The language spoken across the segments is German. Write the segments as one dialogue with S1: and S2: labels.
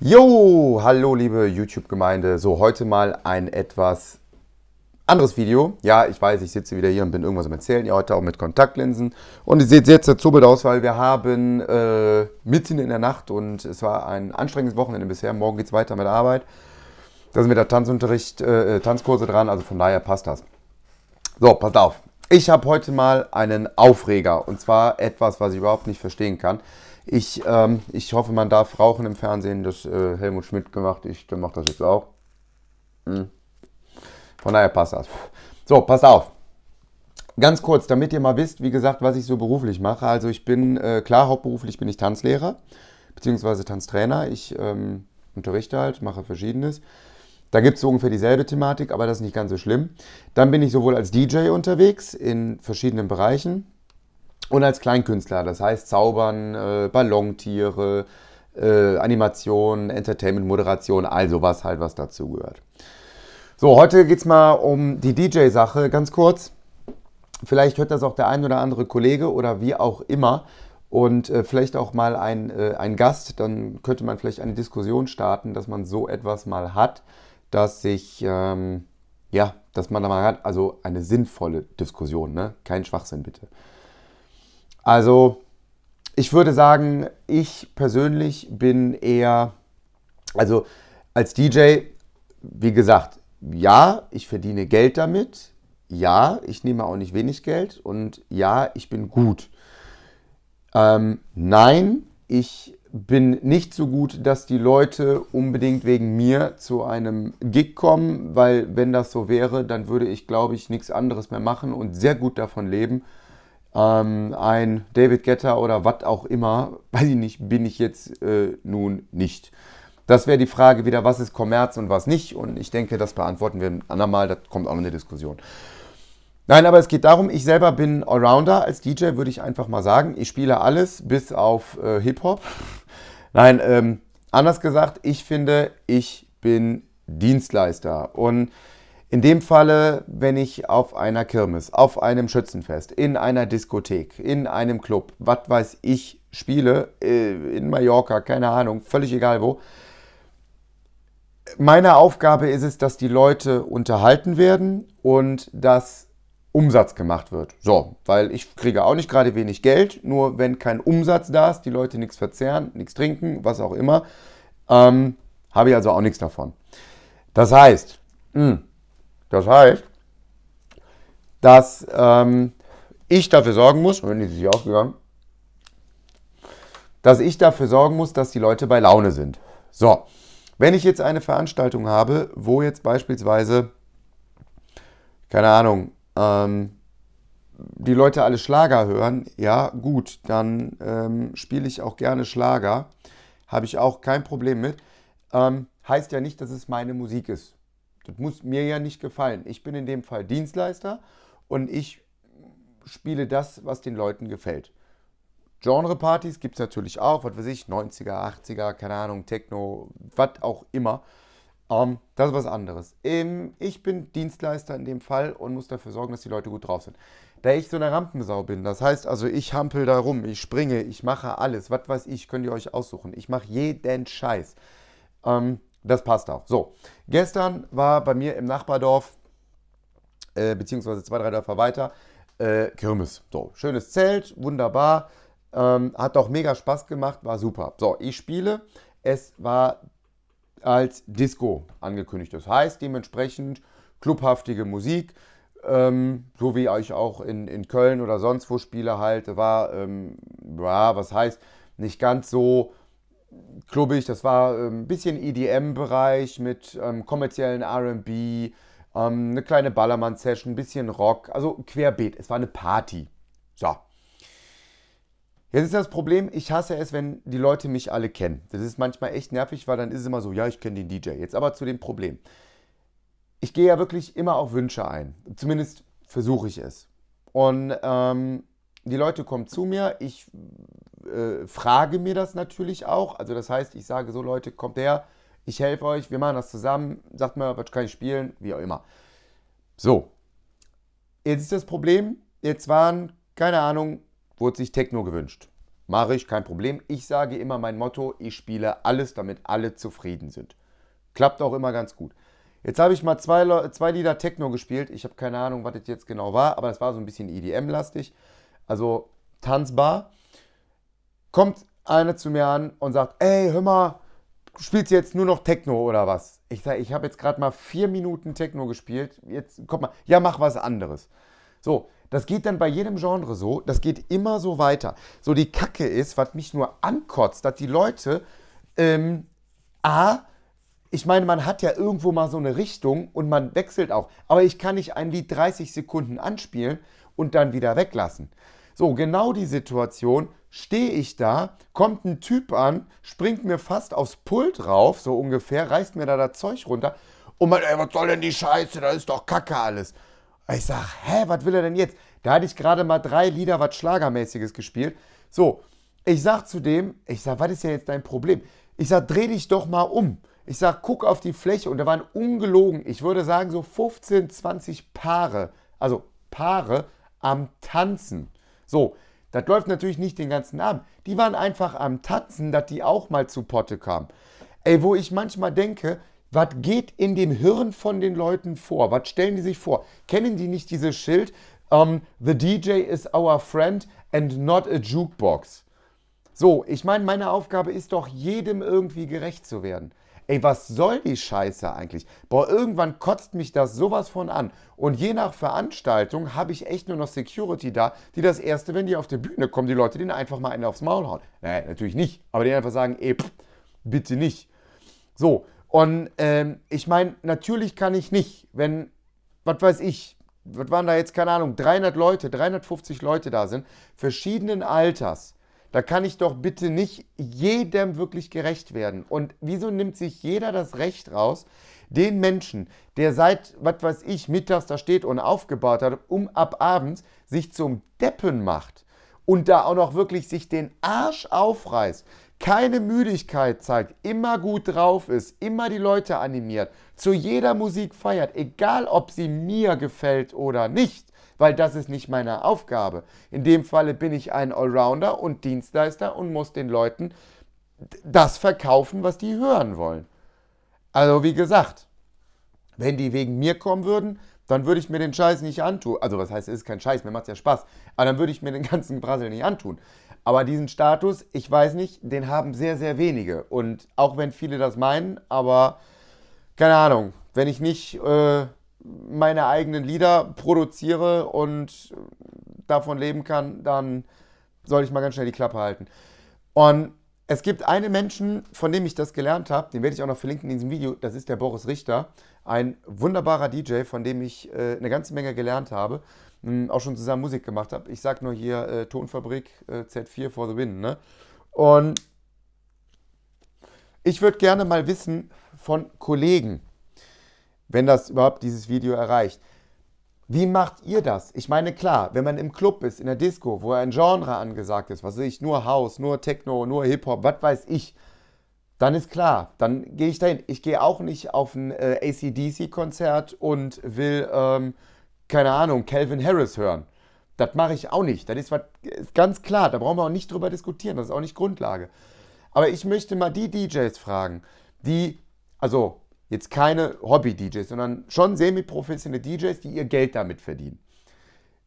S1: Jo, hallo liebe YouTube-Gemeinde. So, heute mal ein etwas anderes Video. Ja, ich weiß, ich sitze wieder hier und bin irgendwas am Erzählen. Ja, heute auch mit Kontaktlinsen. Und ihr seht jetzt der Zubbel aus, weil wir haben äh, mitten in der Nacht und es war ein anstrengendes Wochenende bisher. Morgen geht es weiter mit Arbeit. Da sind wieder Tanzunterricht, äh, äh, Tanzkurse dran, also von daher passt das. So, passt auf. Ich habe heute mal einen Aufreger und zwar etwas, was ich überhaupt nicht verstehen kann. Ich, ähm, ich hoffe, man darf rauchen im Fernsehen. Das äh, Helmut Schmidt gemacht. Ich mache das jetzt auch. Hm. Von daher passt das. So, passt auf. Ganz kurz, damit ihr mal wisst, wie gesagt, was ich so beruflich mache. Also ich bin, äh, klar, hauptberuflich bin ich Tanzlehrer, beziehungsweise Tanztrainer. Ich ähm, unterrichte halt, mache Verschiedenes. Da gibt es so ungefähr dieselbe Thematik, aber das ist nicht ganz so schlimm. Dann bin ich sowohl als DJ unterwegs in verschiedenen Bereichen. Und als Kleinkünstler, das heißt Zaubern, äh, Ballontiere, äh, Animation, Entertainment, Moderation, also was halt, was gehört. So, heute geht es mal um die DJ-Sache, ganz kurz. Vielleicht hört das auch der ein oder andere Kollege oder wie auch immer und äh, vielleicht auch mal ein, äh, ein Gast, dann könnte man vielleicht eine Diskussion starten, dass man so etwas mal hat, dass sich, ähm, ja, dass man da mal hat, also eine sinnvolle Diskussion, ne? Kein Schwachsinn bitte. Also ich würde sagen, ich persönlich bin eher, also als DJ, wie gesagt, ja, ich verdiene Geld damit, ja, ich nehme auch nicht wenig Geld und ja, ich bin gut. Ähm, nein, ich bin nicht so gut, dass die Leute unbedingt wegen mir zu einem Gig kommen, weil wenn das so wäre, dann würde ich, glaube ich, nichts anderes mehr machen und sehr gut davon leben ähm, ein David Getter oder was auch immer, weiß ich nicht, bin ich jetzt äh, nun nicht. Das wäre die Frage wieder, was ist Kommerz und was nicht. Und ich denke, das beantworten wir ein andermal. Das kommt auch noch eine Diskussion. Nein, aber es geht darum, ich selber bin Allrounder als DJ, würde ich einfach mal sagen. Ich spiele alles bis auf äh, Hip-Hop. Nein, ähm, anders gesagt, ich finde, ich bin Dienstleister. Und in dem Falle, wenn ich auf einer Kirmes, auf einem Schützenfest, in einer Diskothek, in einem Club, was weiß ich, spiele, äh, in Mallorca, keine Ahnung, völlig egal wo. Meine Aufgabe ist es, dass die Leute unterhalten werden und dass Umsatz gemacht wird. So, weil ich kriege auch nicht gerade wenig Geld, nur wenn kein Umsatz da ist, die Leute nichts verzehren, nichts trinken, was auch immer, ähm, habe ich also auch nichts davon. Das heißt, mh, hm, das heißt, dass ähm, ich dafür sorgen muss, wenn die sich aufgegangen, dass ich dafür sorgen muss, dass die Leute bei Laune sind. So, wenn ich jetzt eine Veranstaltung habe, wo jetzt beispielsweise, keine Ahnung, ähm, die Leute alle Schlager hören, ja gut, dann ähm, spiele ich auch gerne Schlager, habe ich auch kein Problem mit. Ähm, heißt ja nicht, dass es meine Musik ist. Das muss mir ja nicht gefallen. Ich bin in dem Fall Dienstleister und ich spiele das, was den Leuten gefällt. Genre-Partys gibt es natürlich auch, was weiß ich, 90er, 80er, keine Ahnung, Techno, was auch immer. Um, ähm, das ist was anderes. Im, ähm, ich bin Dienstleister in dem Fall und muss dafür sorgen, dass die Leute gut drauf sind. Da ich so eine Rampensau bin, das heißt also, ich hampel da rum, ich springe, ich mache alles, was weiß ich, könnt ihr euch aussuchen. Ich mache jeden Scheiß. Ähm, das passt auch. So, gestern war bei mir im Nachbardorf, äh, beziehungsweise zwei, drei Dörfer weiter, äh, Kirmes. So, schönes Zelt, wunderbar. Ähm, hat auch mega Spaß gemacht, war super. So, ich spiele. Es war als Disco angekündigt. Das heißt dementsprechend clubhaftige Musik, ähm, so wie ich auch in, in Köln oder sonst wo spiele halt, war, ähm, ja, was heißt, nicht ganz so klubbig, das war ein ähm, bisschen EDM-Bereich mit ähm, kommerziellen RB, ähm, eine kleine Ballermann-Session, ein bisschen Rock, also querbeet. Es war eine Party. So. Jetzt ist das Problem, ich hasse es, wenn die Leute mich alle kennen. Das ist manchmal echt nervig, weil dann ist es immer so, ja, ich kenne den DJ. Jetzt aber zu dem Problem. Ich gehe ja wirklich immer auf Wünsche ein. Zumindest versuche ich es. Und ähm, die Leute kommen zu mir, ich äh, frage mir das natürlich auch. Also das heißt, ich sage so, Leute, kommt her, ich helfe euch, wir machen das zusammen, sagt mir, was kann ich spielen, wie auch immer. So, jetzt ist das Problem, jetzt waren, keine Ahnung, wurde sich Techno gewünscht. Mache ich, kein Problem. Ich sage immer mein Motto, ich spiele alles, damit alle zufrieden sind. Klappt auch immer ganz gut. Jetzt habe ich mal zwei, zwei Lieder Techno gespielt. Ich habe keine Ahnung, was das jetzt genau war, aber das war so ein bisschen EDM-lastig. Also tanzbar kommt eine zu mir an und sagt, ey, hör mal, spielst jetzt nur noch Techno oder was? Ich sage, ich habe jetzt gerade mal vier Minuten Techno gespielt, jetzt komm mal, ja, mach was anderes. So, das geht dann bei jedem Genre so, das geht immer so weiter. So die Kacke ist, was mich nur ankotzt, dass die Leute, ähm, A, ich meine, man hat ja irgendwo mal so eine Richtung und man wechselt auch. Aber ich kann nicht ein Lied 30 Sekunden anspielen und dann wieder weglassen. So, genau die Situation stehe ich da, kommt ein Typ an, springt mir fast aufs Pult rauf, so ungefähr, reißt mir da das Zeug runter und meint, ey, was soll denn die Scheiße, das ist doch Kacke alles. Ich sag, hä, was will er denn jetzt? Da hatte ich gerade mal drei Lieder was Schlagermäßiges gespielt. So, ich sag zu dem, ich sag, was ist ja jetzt dein Problem? Ich sag, dreh dich doch mal um. Ich sag, guck auf die Fläche und da waren ungelogen, ich würde sagen so 15, 20 Paare, also Paare am Tanzen. So, das läuft natürlich nicht den ganzen Abend. Die waren einfach am Tatzen, dass die auch mal zu Potte kamen. Ey, wo ich manchmal denke, was geht in dem Hirn von den Leuten vor? Was stellen die sich vor? Kennen die nicht dieses Schild? Um, ähm, the DJ is our friend and not a jukebox. So, ich meine, meine Aufgabe ist doch, jedem irgendwie gerecht zu werden ey, was soll die Scheiße eigentlich? Boah, irgendwann kotzt mich das sowas von an. Und je nach Veranstaltung habe ich echt nur noch Security da, die das Erste, wenn die auf der Bühne kommen, die Leute denen einfach mal einen aufs Maul hauen. Naja, natürlich nicht, aber denen einfach sagen, ey, pff, bitte nicht. So, und ähm, ich meine, natürlich kann ich nicht, wenn, was weiß ich, was waren da jetzt, keine Ahnung, 300 Leute, 350 Leute da sind, verschiedenen Alters, da kann ich doch bitte nicht jedem wirklich gerecht werden. Und wieso nimmt sich jeder das Recht raus, den Menschen, der seit, was weiß ich, mittags da steht und aufgebaut hat, um ab abends sich zum Deppen macht und da auch noch wirklich sich den Arsch aufreißt, keine Müdigkeit zeigt, immer gut drauf ist, immer die Leute animiert, zu jeder Musik feiert, egal ob sie mir gefällt oder nicht weil das ist nicht meine Aufgabe. In dem Falle bin ich ein Allrounder und Dienstleister und muss den Leuten das verkaufen, was die hören wollen. Also wie gesagt, wenn die wegen mir kommen würden, dann würde ich mir den Scheiß nicht antun. Also was heißt, es ist kein Scheiß, mir macht es ja Spaß. Aber dann würde ich mir den ganzen Brassel nicht antun. Aber diesen Status, ich weiß nicht, den haben sehr, sehr wenige. Und auch wenn viele das meinen, aber keine Ahnung, wenn ich nicht äh, meine eigenen Lieder produziere und davon leben kann, dann sollte ich mal ganz schnell die Klappe halten. Und es gibt einen Menschen, von dem ich das gelernt habe, den werde ich auch noch verlinken in diesem Video, das ist der Boris Richter, ein wunderbarer DJ, von dem ich äh, eine ganze Menge gelernt habe, mh, ähm, auch schon zusammen Musik gemacht habe. Ich sage nur hier äh, Tonfabrik äh, Z4 for the win. Ne? Und ich würde gerne mal wissen von Kollegen, wenn das überhaupt dieses Video erreicht. Wie macht ihr das? Ich meine, klar, wenn man im Club ist, in der Disco, wo ein Genre angesagt ist, was weiß ich, nur House, nur Techno, nur Hip-Hop, was weiß ich, dann ist klar, dann gehe ich dahin. Ich gehe auch nicht auf ein äh, ACDC-Konzert und will, ähm, keine Ahnung, Calvin Harris hören. Das mache ich auch nicht. Das ist, was, ist ganz klar, da brauchen wir auch nicht drüber diskutieren, das ist auch nicht Grundlage. Aber ich möchte mal die DJs fragen, die, also Jetzt keine Hobby-DJs, sondern schon semi-professionelle DJs, die ihr Geld damit verdienen.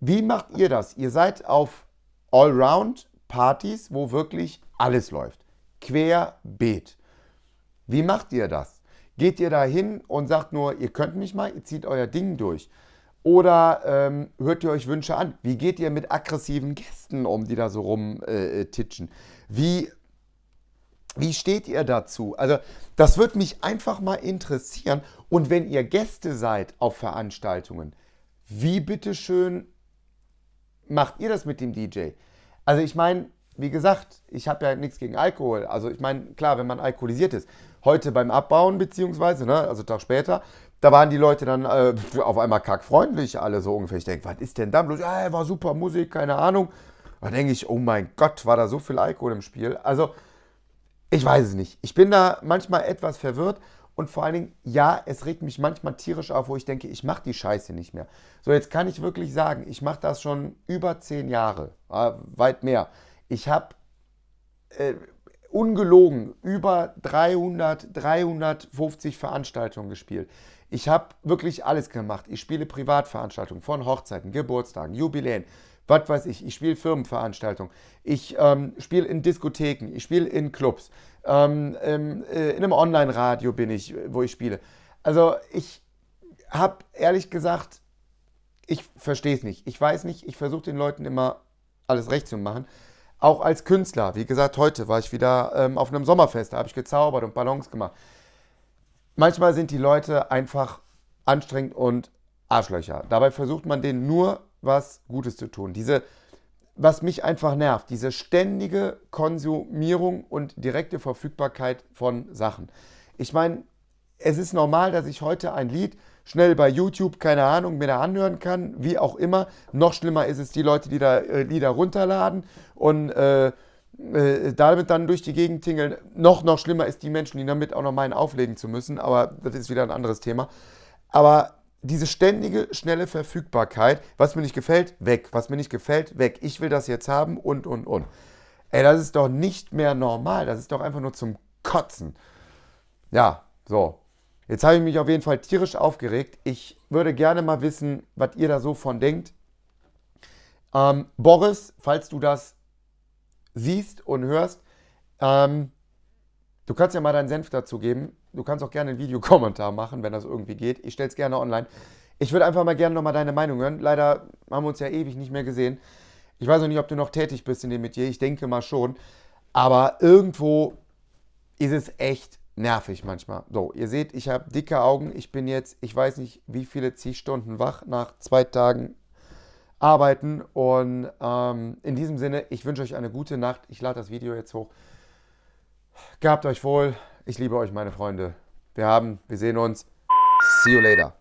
S1: Wie macht ihr das? Ihr seid auf Allround-Partys, wo wirklich alles läuft. Querbeet. Wie macht ihr das? Geht ihr da hin und sagt nur, ihr könnt mich mal, ihr zieht euer Ding durch? Oder ähm, hört ihr euch Wünsche an? Wie geht ihr mit aggressiven Gästen um, die da so rumtitschen? Äh, äh Wie wie steht ihr dazu? Also das würde mich einfach mal interessieren. Und wenn ihr Gäste seid auf Veranstaltungen, wie bitteschön macht ihr das mit dem DJ? Also ich meine, wie gesagt, ich habe ja nichts gegen Alkohol. Also ich meine, klar, wenn man alkoholisiert ist. Heute beim Abbauen beziehungsweise, ne, also Tag später, da waren die Leute dann äh, auf einmal kackfreundlich alle so ungefähr. Ich denke, was ist denn da bloß? Ja, war super Musik, keine Ahnung. Da denke ich, oh mein Gott, war da so viel Alkohol im Spiel. Also ich weiß es nicht. Ich bin da manchmal etwas verwirrt und vor allen Dingen, ja, es regt mich manchmal tierisch auf, wo ich denke, ich mache die Scheiße nicht mehr. So, jetzt kann ich wirklich sagen, ich mache das schon über zehn Jahre, äh, weit mehr. Ich habe äh, ungelogen über 300, 350 Veranstaltungen gespielt. Ich habe wirklich alles gemacht. Ich spiele Privatveranstaltungen von Hochzeiten, Geburtstagen, Jubiläen, was weiß ich, ich spiele Firmenveranstaltungen, ich ähm, spiele in Diskotheken, ich spiele in Clubs, ähm, ähm äh, in einem Online-Radio bin ich, wo ich spiele. Also ich habe ehrlich gesagt, ich verstehe es nicht. Ich weiß nicht, ich versuche den Leuten immer alles recht zu machen. Auch als Künstler, wie gesagt, heute war ich wieder ähm, auf einem Sommerfest, da habe ich gezaubert und Ballons gemacht. Manchmal sind die Leute einfach anstrengend und Arschlöcher. Dabei versucht man denen nur was Gutes zu tun. Diese, was mich einfach nervt, diese ständige Konsumierung und direkte Verfügbarkeit von Sachen. Ich meine, es ist normal, dass ich heute ein Lied schnell bei YouTube, keine Ahnung, mir da anhören kann, wie auch immer. Noch schlimmer ist es die Leute, die da äh, Lieder runterladen und äh, äh, damit dann durch die Gegend tingeln. Noch, noch schlimmer ist die Menschen, die damit auch noch meinen auflegen zu müssen, aber das ist wieder ein anderes Thema. Aber diese ständige, schnelle Verfügbarkeit, was mir nicht gefällt, weg, was mir nicht gefällt, weg, ich will das jetzt haben und, und, und. Ey, das ist doch nicht mehr normal, das ist doch einfach nur zum Kotzen. Ja, so. Jetzt habe ich mich auf jeden Fall tierisch aufgeregt. Ich würde gerne mal wissen, was ihr da so von denkt. Ähm, Boris, falls du das siehst und hörst, ähm, du kannst ja mal deinen Senf dazu geben. Du kannst auch gerne einen Videokommentar machen, wenn das irgendwie geht. Ich stelle es gerne online. Ich würde einfach mal gerne nochmal deine Meinung hören. Leider haben wir uns ja ewig nicht mehr gesehen. Ich weiß auch nicht, ob du noch tätig bist in dem Metier. Ich denke mal schon. Aber irgendwo ist es echt nervig manchmal. So, ihr seht, ich habe dicke Augen. Ich bin jetzt, ich weiß nicht, wie viele zig wach nach zwei Tagen arbeiten. Und ähm, in diesem Sinne, ich wünsche euch eine gute Nacht. Ich lade das Video jetzt hoch. Gabt euch wohl. Ich liebe euch, meine Freunde. Wir haben, wir sehen uns. See you later.